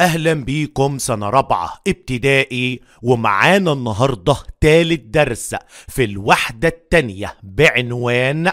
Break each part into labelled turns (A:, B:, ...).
A: اهلا بيكم سنة رابعة ابتدائي ومعانا النهاردة تالت درس في الوحدة التانية بعنوان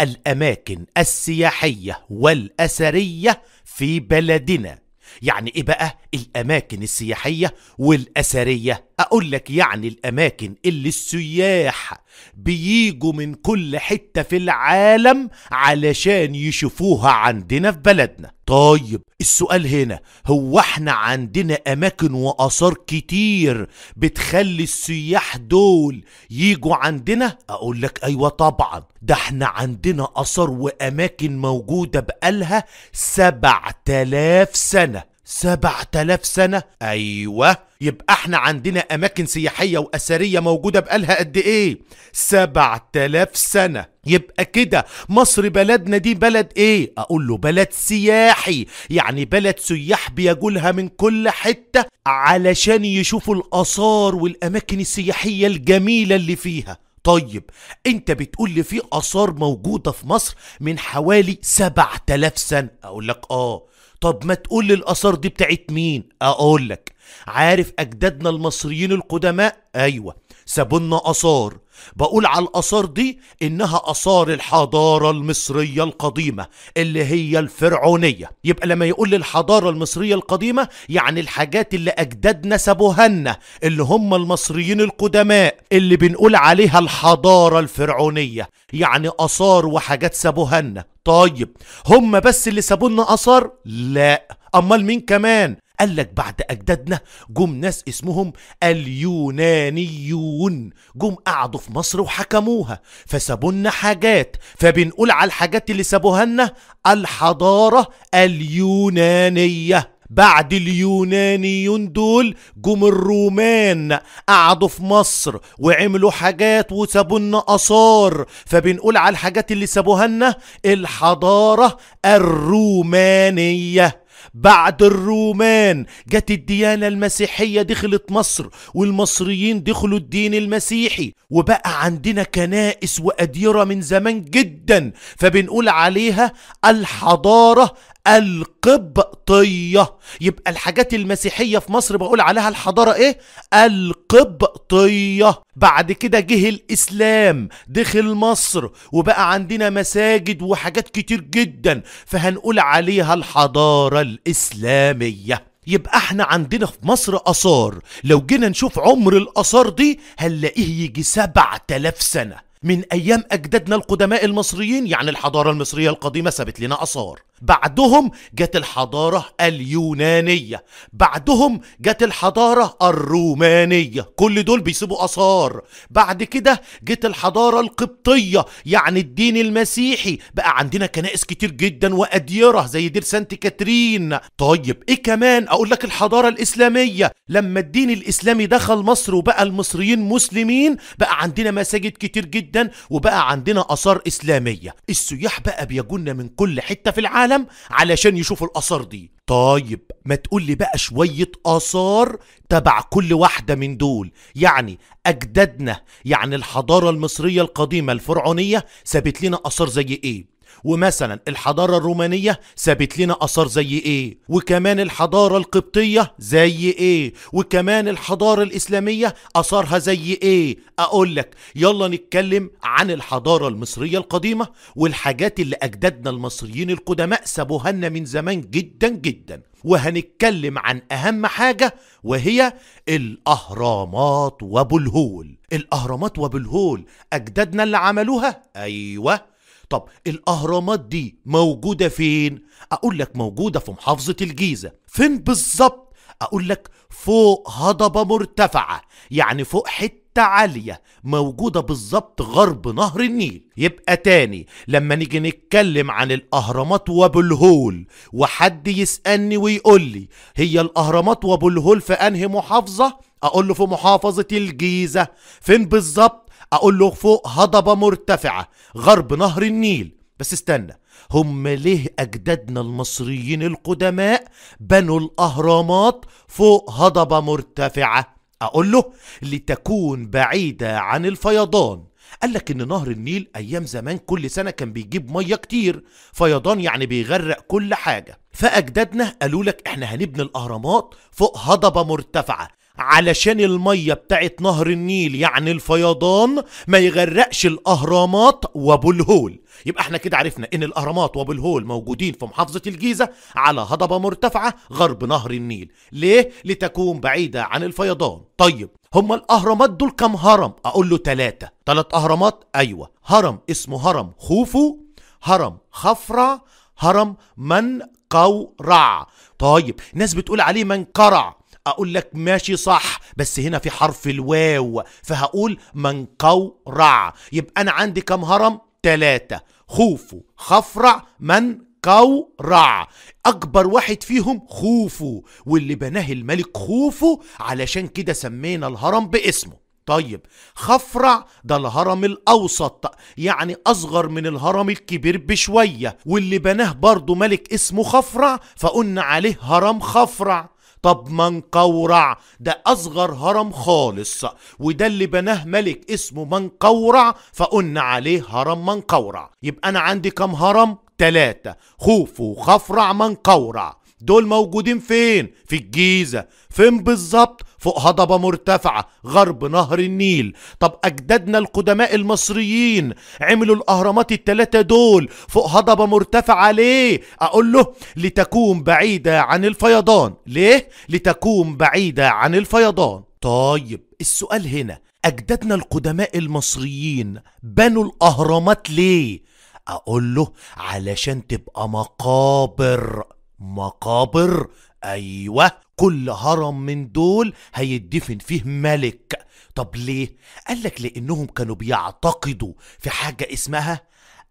A: الاماكن السياحية والاثرية في بلدنا يعني ايه بقى الاماكن السياحية والاثرية اقول لك يعني الاماكن اللي السياح بييجوا من كل حتة في العالم علشان يشوفوها عندنا في بلدنا طيب السؤال هنا هو احنا عندنا اماكن واثار كتير بتخلي السياح دول ييجوا عندنا اقول لك ايوه طبعا ده احنا عندنا اثار واماكن موجودة بقالها سبع تلاف سنة 7000 سنة أيوة يبقى احنا عندنا أماكن سياحية وأثرية موجودة بقالها قد إيه؟ 7000 سنة يبقى كده مصر بلدنا دي بلد إيه؟ أقول له بلد سياحي يعني بلد سياح بيجولها من كل حتة علشان يشوفوا الآثار والأماكن السياحية الجميلة اللي فيها طيب انت بتقول لي في اثار موجوده في مصر من حوالي 7000 سنه اقول لك اه طب ما تقول لي الآثار دي بتاعت مين أقول لك عارف أجدادنا المصريين القدماء أيوة سابوا لنا آثار بقول على الآثار دي إنها آثار الحضارة المصرية القديمة اللي هي الفرعونية يبقى لما يقول الحضارة المصرية القديمة يعني الحاجات اللي أجدادنا سابوها لنا اللي هم المصريين القدماء اللي بنقول عليها الحضارة الفرعونية يعني آثار وحاجات سابوها لنا طيب هم بس اللي سابوا لنا آثار؟ لا أمال مين كمان؟ قال لك بعد أجدادنا جم ناس اسمهم اليونانيون جم قعدوا في مصر وحكموها فسابولنا حاجات فبنقول على الحاجات اللي سابوها لنا الحضارة اليونانية بعد اليونانيون دول جم الرومان قعدوا في مصر وعملوا حاجات وسابوا لنا اثار فبنقول على الحاجات اللي سابوها لنا الحضاره الرومانيه بعد الرومان جت الديانة المسيحية دخلت مصر والمصريين دخلوا الدين المسيحي وبقى عندنا كنائس وأديرة من زمان جدا فبنقول عليها الحضارة القبطية يبقى الحاجات المسيحية في مصر بقول عليها الحضارة ايه القبطية بعد كده جه الاسلام دخل مصر وبقى عندنا مساجد وحاجات كتير جدا فهنقول عليها الحضارة الاسلامية يبقى احنا عندنا في مصر اثار لو جينا نشوف عمر الاثار دي هنلاقيه يجي 7000 سنه من أيام أجدادنا القدماء المصريين يعني الحضارة المصرية القديمة سابت لنا أثار بعدهم جت الحضارة اليونانية بعدهم جت الحضارة الرومانية كل دول بيسيبوا أثار بعد كده جت الحضارة القبطية يعني الدين المسيحي بقى عندنا كنائس كتير جدا وأديرة زي دير سانت كاترين طيب إيه كمان أقول لك الحضارة الإسلامية لما الدين الإسلامي دخل مصر وبقى المصريين مسلمين بقى عندنا مساجد كتير جدا جدا وبقى عندنا آثار إسلامية السياح بقى بيجونا من كل حتة في العالم علشان يشوفوا الآثار دي طيب ما تقول لي بقى شوية آثار تبع كل واحدة من دول يعني أجدادنا يعني الحضارة المصرية القديمة الفرعونية سابت لنا آثار زي إيه ومثلا الحضارة الرومانية سابت لنا أثار زي إيه وكمان الحضارة القبطية زي إيه وكمان الحضارة الإسلامية أثارها زي إيه أقول لك يلا نتكلم عن الحضارة المصرية القديمة والحاجات اللي أجدادنا المصريين القدماء سابوها لنا من زمان جدا جدا وهنتكلم عن أهم حاجة وهي الأهرامات وأبو الهول الأهرامات وأبو الهول أجدادنا اللي عملوها أيوه طب الأهرامات دي موجودة فين؟ أقول لك موجودة في محافظة الجيزة فين بالظبط؟ أقول لك فوق هضبة مرتفعة يعني فوق حتة عالية موجودة بالظبط غرب نهر النيل يبقى تاني لما نيجي نتكلم عن الأهرامات وأبو الهول وحد يسألني ويقول لي هي الأهرامات وأبو الهول في أنهي محافظة؟ أقول له في محافظة الجيزة فين بالظبط؟ اقول له فوق هضبة مرتفعة غرب نهر النيل بس استنى هم ليه أجدادنا المصريين القدماء بنوا الأهرامات فوق هضبة مرتفعة أقول له لتكون بعيدة عن الفيضان قال لك إن نهر النيل أيام زمان كل سنة كان بيجيب مية كتير فيضان يعني بيغرق كل حاجة فأجدادنا قالوا لك إحنا هنبني الأهرامات فوق هضبة مرتفعة علشان المية بتاعت نهر النيل يعني الفيضان ما يغرقش الأهرامات وأبو الهول يبقى احنا كده عرفنا ان الأهرامات وأبو الهول موجودين في محافظة الجيزة على هضبة مرتفعة غرب نهر النيل ليه؟ لتكون بعيدة عن الفيضان طيب هما الأهرامات دول كم هرم؟ أقول له تلاتة تلات أهرامات؟ أيوة هرم اسمه هرم خوفو هرم خفرع هرم من قورع طيب ناس بتقول عليه من قرع اقول لك ماشي صح بس هنا في حرف الواو فهقول من قورع يبقى انا عندي كم هرم تلاتة خوفو خفرع من قورع اكبر واحد فيهم خوفو واللي بناه الملك خوفو علشان كده سمينا الهرم باسمه طيب خفرع ده الهرم الأوسط يعني أصغر من الهرم الكبير بشوية واللي بناه برضه ملك اسمه خفرع فقلنا عليه هرم خفرع طب ما منقورع ده أصغر هرم خالص وده اللي بناه ملك اسمه منقورع فقلنا عليه هرم منقورع يبقى أنا عندي كم هرم؟ تلاتة خوفو وخفرع منقورع دول موجودين فين؟ في الجيزة فين بالظبط؟ فوق هضبة مرتفعة غرب نهر النيل طب أجدادنا القدماء المصريين عملوا الأهرامات التلاتة دول فوق هضبة مرتفعة ليه؟ أقول له لتكون بعيدة عن الفيضان ليه؟ لتكون بعيدة عن الفيضان طيب السؤال هنا أجدادنا القدماء المصريين بنوا الأهرامات ليه؟ أقول له علشان تبقى مقابر مقابر أيوة كل هرم من دول هيدفن فيه ملك طب ليه؟ قال لك لأنهم كانوا بيعتقدوا في حاجة اسمها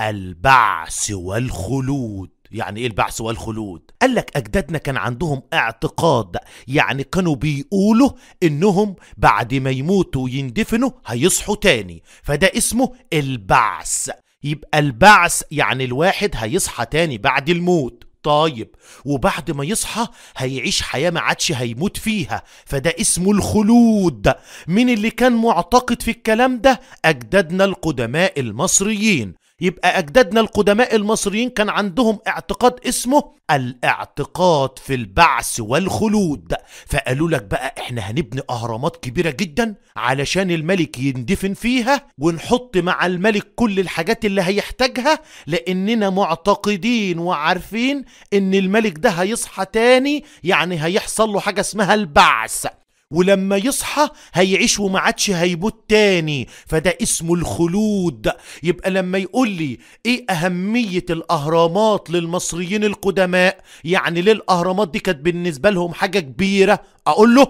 A: البعث والخلود يعني ايه البعث والخلود قال لك اجدادنا كان عندهم اعتقاد يعني كانوا بيقولوا انهم بعد ما يموتوا ويندفنوا هيصحوا تاني فده اسمه البعث يبقى البعث يعني الواحد هيصحى تاني بعد الموت طيب وبعد ما يصحى هيعيش حياة ما عادش هيموت فيها فده اسمه الخلود مين اللي كان معتقد في الكلام ده أجدادنا القدماء المصريين يبقى أجدادنا القدماء المصريين كان عندهم اعتقاد اسمه الاعتقاد في البعث والخلود فقالوا لك بقى احنا هنبني أهرامات كبيرة جدا علشان الملك يندفن فيها ونحط مع الملك كل الحاجات اللي هيحتاجها لأننا معتقدين وعارفين إن الملك ده هيصحى تاني يعني هيحصل له حاجة اسمها البعث ولما يصحى هيعيش وما عادش هيموت تاني فده اسمه الخلود يبقى لما يقول لي ايه اهمية الاهرامات للمصريين القدماء يعني ليه الاهرامات دي كانت بالنسبة لهم حاجة كبيرة اقول له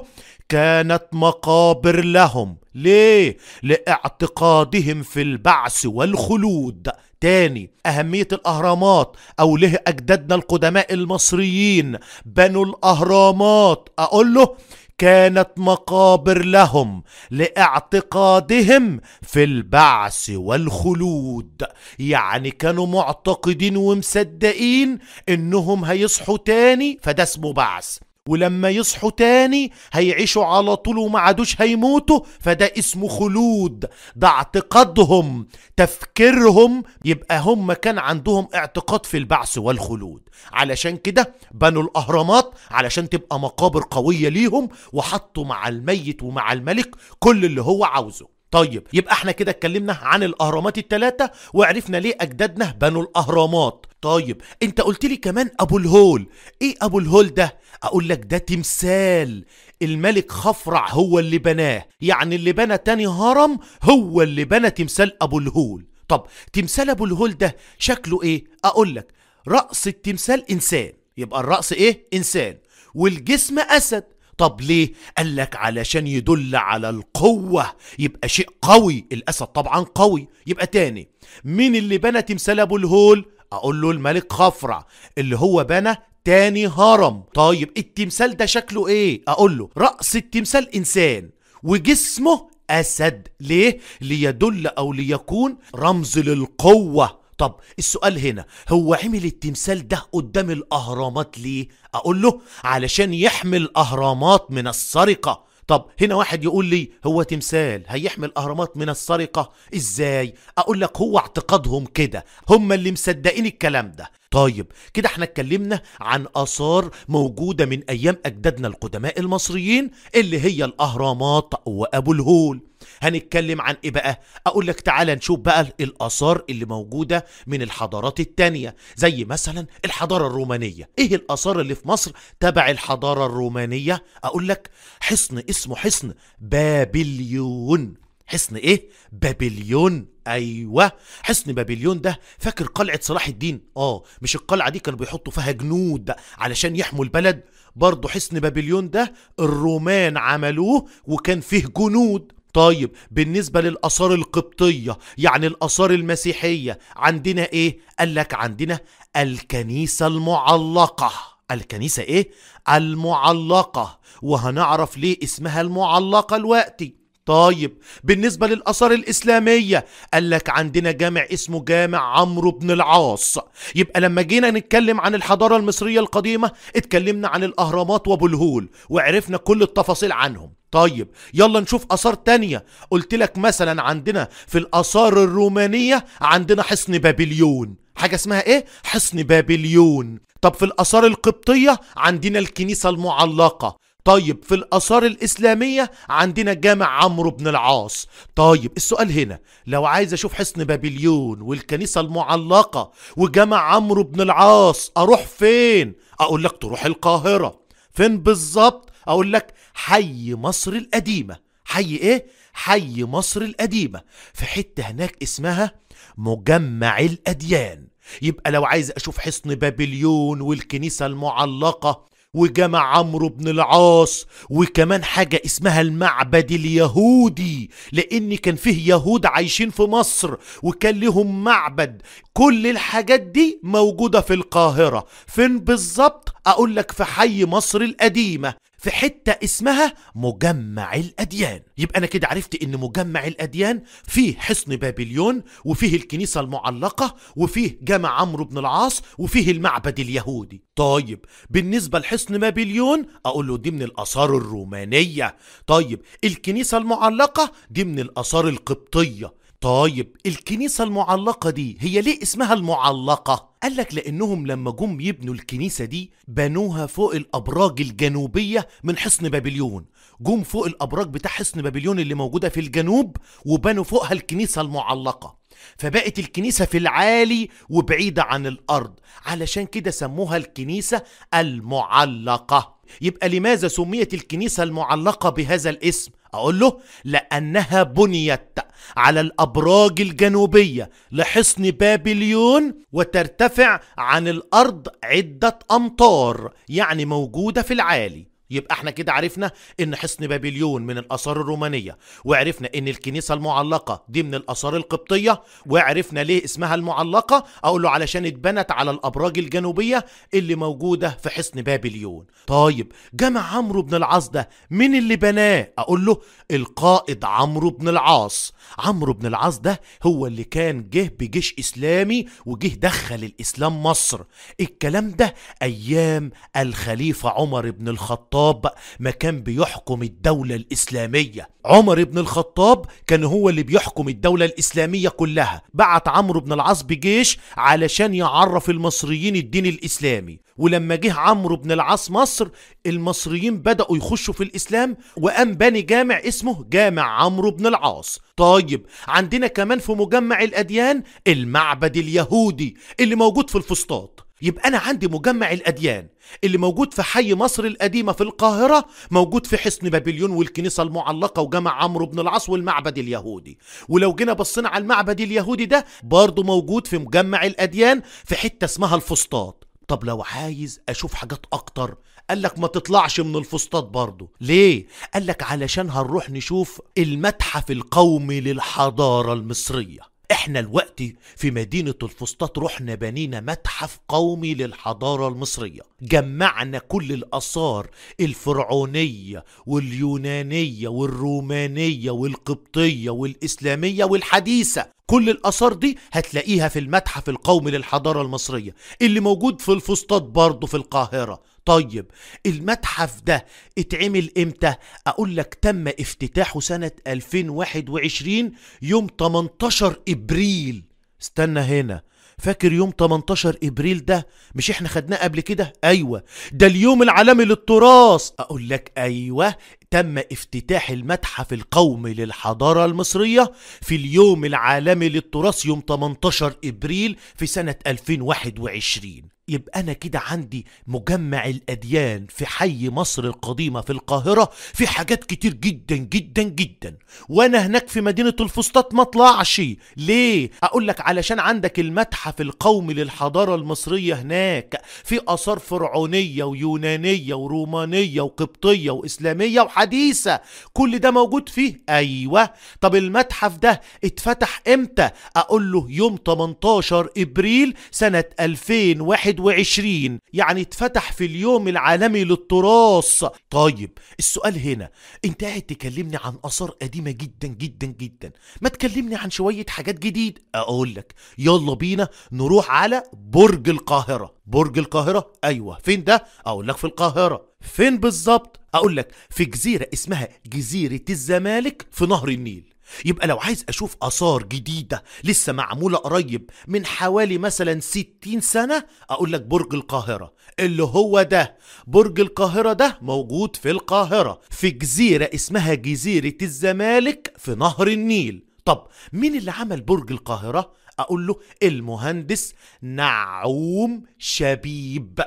A: كانت مقابر لهم ليه؟ لاعتقادهم في البعث والخلود تاني أهمية الأهرامات أو ليه أجدادنا القدماء المصريين بنوا الأهرامات أقول له كانت مقابر لهم لاعتقادهم في البعث والخلود يعني كانوا معتقدين ومصدقين انهم هيصحوا تاني فده اسمه بعث ولما يصحوا تاني هيعيشوا على طول وما عادوش هيموتوا فده اسمه خلود ده اعتقادهم تفكيرهم يبقى هم كان عندهم اعتقاد في البعث والخلود علشان كده بنوا الاهرامات علشان تبقى مقابر قوية ليهم وحطوا مع الميت ومع الملك كل اللي هو عاوزه طيب يبقى احنا كده اتكلمنا عن الاهرامات الثلاثه وعرفنا ليه اجدادنا بنوا الاهرامات طيب انت قلت لي كمان ابو الهول ايه ابو الهول ده اقول لك ده تمثال الملك خفرع هو اللي بناه يعني اللي بنى تاني هرم هو اللي بنى تمثال ابو الهول طب تمثال ابو الهول ده شكله ايه اقول لك راس التمثال انسان يبقى الراس ايه انسان والجسم اسد طب ليه قال لك علشان يدل على القوة يبقى شيء قوي الأسد طبعا قوي يبقى تاني مين اللي بنى تمثال أبو الهول أقول له الملك خفرع اللي هو بنى تاني هرم طيب التمثال ده شكله ايه اقول له رأس التمثال انسان وجسمه اسد ليه ليدل او ليكون رمز للقوه طب السؤال هنا هو عمل التمثال ده قدام الاهرامات ليه اقول له علشان يحمي الاهرامات من السرقه طب هنا واحد يقول لي هو تمثال هيحمي الاهرامات من السرقه ازاي اقول لك هو اعتقادهم كده هم اللي مصدقين الكلام ده طيب كده احنا اتكلمنا عن اثار موجوده من ايام اجدادنا القدماء المصريين اللي هي الاهرامات وابو الهول هنتكلم عن ايه بقى اقول لك تعالى نشوف بقى الاثار اللي موجوده من الحضارات الثانيه زي مثلا الحضاره الرومانيه ايه الاثار اللي في مصر تبع الحضاره الرومانيه اقول لك حصن اسمه حصن بابليون حصن ايه بابليون ايوه حصن بابليون ده فاكر قلعه صلاح الدين اه مش القلعه دي كانوا بيحطوا فيها جنود علشان يحموا البلد برضه حصن بابليون ده الرومان عملوه وكان فيه جنود طيب بالنسبة للآثار القبطية يعني الآثار المسيحية عندنا إيه؟ قال لك عندنا الكنيسة المعلقة الكنيسة إيه؟ المعلقة وهنعرف ليه اسمها المعلقة الوقتي طيب بالنسبة للآثار الإسلامية قال لك عندنا جامع اسمه جامع عمرو بن العاص يبقى لما جينا نتكلم عن الحضارة المصرية القديمة اتكلمنا عن الأهرامات وأبو الهول وعرفنا كل التفاصيل عنهم طيب يلا نشوف آثار تانية قلت لك مثلا عندنا في الآثار الرومانية عندنا حصن بابليون حاجة اسمها ايه؟ حصن بابليون طب في الآثار القبطية عندنا الكنيسة المعلقة طيب في الآثار الإسلامية عندنا جامع عمرو بن العاص طيب السؤال هنا لو عايز أشوف حصن بابليون والكنيسة المعلقة وجامع عمرو بن العاص أروح فين؟ أقول لك تروح القاهرة فين بالظبط؟ اقول لك حي مصر القديمه حي ايه حي مصر القديمه في حته هناك اسمها مجمع الاديان يبقى لو عايز اشوف حصن بابليون والكنيسه المعلقه وجمع عمرو بن العاص وكمان حاجة اسمها المعبد اليهودي لأن كان فيه يهود عايشين في مصر وكان لهم معبد كل الحاجات دي موجودة في القاهرة فين بالظبط أقول لك في حي مصر القديمة في حتة اسمها مجمع الأديان يبقى أنا كده عرفت إن مجمع الأديان فيه حصن بابليون وفيه الكنيسة المعلقة وفيه جامع عمرو بن العاص وفيه المعبد اليهودي طيب بالنسبة لحصن بابليون أقول له دي من الآثار الرومانية طيب الكنيسة المعلقة دي من الآثار القبطية طيب الكنيسة المعلقة دي هي ليه اسمها المعلقة؟ قال لك لأنهم لما جم يبنوا الكنيسة دي بنوها فوق الأبراج الجنوبية من حصن بابليون جم فوق الأبراج بتاع حصن بابليون اللي موجودة في الجنوب وبنوا فوقها الكنيسة المعلقة فبقت الكنيسة في العالي وبعيدة عن الأرض علشان كده سموها الكنيسة المعلقة يبقى لماذا سميت الكنيسة المعلقة بهذا الاسم أقول له لأنها بنيت على الأبراج الجنوبية لحصن بابليون وترتفع عن الأرض عدة أمطار يعني موجودة في العالي يبقى احنا كده عرفنا ان حصن بابليون من الاثار الرومانيه وعرفنا ان الكنيسه المعلقه دي من الاثار القبطيه وعرفنا ليه اسمها المعلقه اقول له علشان اتبنت على الابراج الجنوبيه اللي موجوده في حصن بابليون طيب جمع عمرو بن العاص ده مين اللي بناه اقول له القائد عمرو بن العاص عمرو بن العاص ده هو اللي كان جه بجيش اسلامي وجه دخل الاسلام مصر الكلام ده ايام الخليفه عمر بن الخطاب الخطاب ما كان بيحكم الدولة الإسلامية عمر بن الخطاب كان هو اللي بيحكم الدولة الإسلامية كلها بعت عمرو بن العاص بجيش علشان يعرف المصريين الدين الإسلامي ولما جه عمرو بن العاص مصر المصريين بدأوا يخشوا في الإسلام وقام بني جامع اسمه جامع عمرو بن العاص طيب عندنا كمان في مجمع الأديان المعبد اليهودي اللي موجود في الفسطاط يبقى أنا عندي مجمع الأديان اللي موجود في حي مصر القديمة في القاهرة موجود في حصن بابليون والكنيسة المعلقة وجامع عمرو بن العاص والمعبد اليهودي ولو جينا بصينا على المعبد اليهودي ده برضه موجود في مجمع الأديان في حتة اسمها الفسطاط طب لو عايز أشوف حاجات أكتر قال لك ما تطلعش من الفسطاط برضه ليه قال لك علشان هنروح نشوف المتحف القومي للحضارة المصرية احنا الوقت في مدينة الفسطاط رحنا بنينا متحف قومي للحضارة المصرية جمعنا كل الآثار الفرعونية واليونانية والرومانية والقبطية والإسلامية والحديثة كل الآثار دي هتلاقيها في المتحف القومي للحضارة المصرية اللي موجود في الفسطاط برضه في القاهرة طيب المتحف ده اتعمل امتى اقول لك تم افتتاحه سنة 2021 يوم 18 ابريل استنى هنا فاكر يوم 18 ابريل ده مش احنا خدناه قبل كده ايوه ده اليوم العالمي للتراث اقول لك ايوه تم افتتاح المتحف القومي للحضاره المصريه في اليوم العالمي للتراث يوم 18 ابريل في سنه 2021 يبقى أنا كده عندي مجمع الأديان في حي مصر القديمة في القاهرة في حاجات كتير جدا جدا جدا وأنا هناك في مدينة الفسطاط ما طلعش ليه؟ أقول لك علشان عندك المتحف القومي للحضارة المصرية هناك في آثار فرعونية ويونانية ورومانية وقبطية وإسلامية وحديثة كل ده موجود فيه أيوة طب المتحف ده اتفتح إمتى؟ أقول له يوم 18 إبريل سنة 2001 21 يعني اتفتح في اليوم العالمي للتراث طيب السؤال هنا انت قاعد تكلمني عن اثار قديمه جدا جدا جدا ما تكلمني عن شويه حاجات جديد اقول لك يلا بينا نروح على برج القاهره برج القاهره ايوه فين ده اقول لك في القاهره فين بالظبط اقول لك في جزيره اسمها جزيره الزمالك في نهر النيل يبقى لو عايز أشوف آثار جديدة لسه معمولة قريب من حوالي مثلا 60 سنة أقول لك برج القاهرة اللي هو ده برج القاهرة ده موجود في القاهرة في جزيرة اسمها جزيرة الزمالك في نهر النيل طب مين اللي عمل برج القاهرة؟ أقول له المهندس نعوم شبيب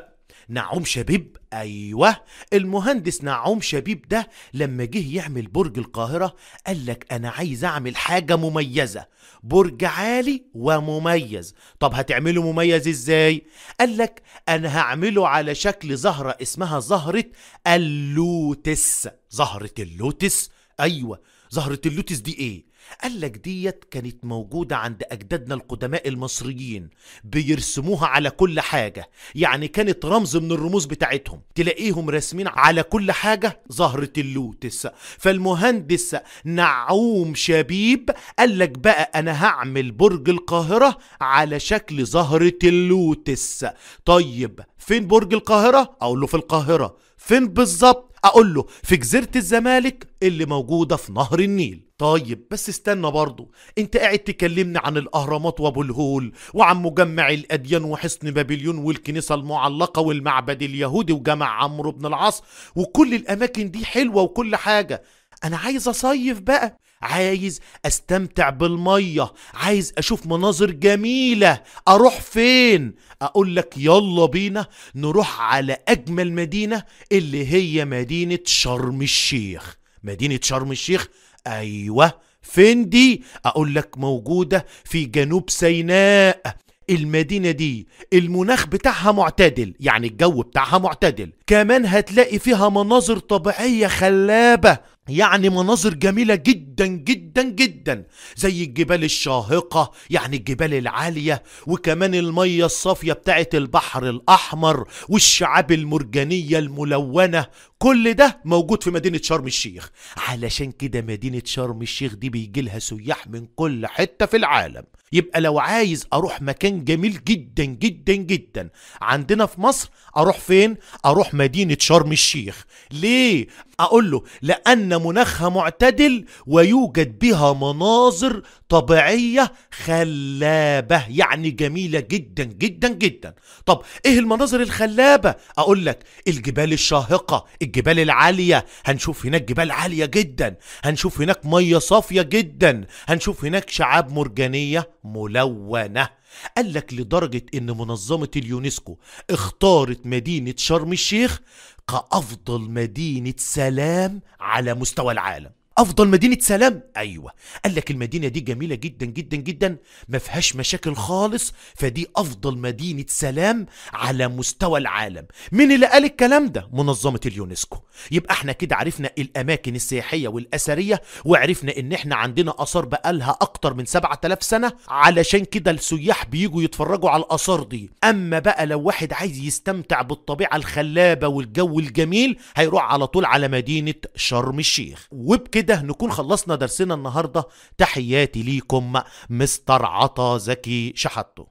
A: نعوم شبيب ايوه المهندس نعوم شبيب ده لما جه يعمل برج القاهره قال لك انا عايز اعمل حاجه مميزه برج عالي ومميز طب هتعمله مميز ازاي قال لك انا هعمله على شكل زهره اسمها زهره اللوتس زهره اللوتس ايوه زهره اللوتس دي ايه قال لك ديت كانت موجودة عند أجدادنا القدماء المصريين بيرسموها على كل حاجة يعني كانت رمز من الرموز بتاعتهم تلاقيهم راسمين على كل حاجة زهرة اللوتس فالمهندس نعوم شبيب قال لك بقى أنا هعمل برج القاهرة على شكل زهرة اللوتس طيب فين برج القاهرة؟ أقول له في القاهرة فين بالظبط؟ أقول له في جزيرة الزمالك اللي موجودة في نهر النيل طيب بس استنى برضه انت قاعد تكلمني عن الاهرامات وابو الهول وعن مجمع الاديان وحصن بابليون والكنيسه المعلقه والمعبد اليهودي وجامع عمرو بن العاص وكل الاماكن دي حلوه وكل حاجه انا عايز اصيف بقى عايز استمتع بالميه عايز اشوف مناظر جميله اروح فين اقول لك يلا بينا نروح على اجمل مدينه اللي هي مدينه شرم الشيخ مدينه شرم الشيخ أيوة فين دي أقول لك موجودة في جنوب سيناء المدينة دي المناخ بتاعها معتدل يعني الجو بتاعها معتدل كمان هتلاقي فيها مناظر طبيعية خلابة يعني مناظر جميلة جدا جدا جدا زي الجبال الشاهقة يعني الجبال العالية وكمان المية الصافية بتاعت البحر الأحمر والشعاب المرجانية الملونة كل ده موجود في مدينة شرم الشيخ علشان كده مدينة شرم الشيخ دي بيجي لها سياح من كل حتة في العالم يبقى لو عايز اروح مكان جميل جدا جدا جدا عندنا في مصر اروح فين اروح مدينه شرم الشيخ ليه اقول له لان مناخها معتدل ويوجد بها مناظر طبيعية خلابة يعني جميلة جدا جدا جدا طب ايه المناظر الخلابة اقول لك الجبال الشاهقة الجبال العالية هنشوف هناك جبال عالية جدا هنشوف هناك مية صافية جدا هنشوف هناك شعاب مرجانية ملونة قال لك لدرجة ان منظمة اليونسكو اختارت مدينة شرم الشيخ كأفضل مدينة سلام على مستوى العالم افضل مدينه سلام ايوه قال لك المدينه دي جميله جدا جدا جدا ما فيهاش مشاكل خالص فدي افضل مدينه سلام على مستوى العالم مين اللي قال الكلام ده منظمه اليونسكو يبقى احنا كده عرفنا الاماكن السياحيه والاثريه وعرفنا ان احنا عندنا اثار بقالها اكتر من 7000 سنه علشان كده السياح بييجوا يتفرجوا على الاثار دي اما بقى لو واحد عايز يستمتع بالطبيعه الخلابه والجو الجميل هيروح على طول على مدينه شرم الشيخ وبكده كده نكون خلصنا درسنا النهارده تحياتي ليكم مستر عطا زكي شحاتو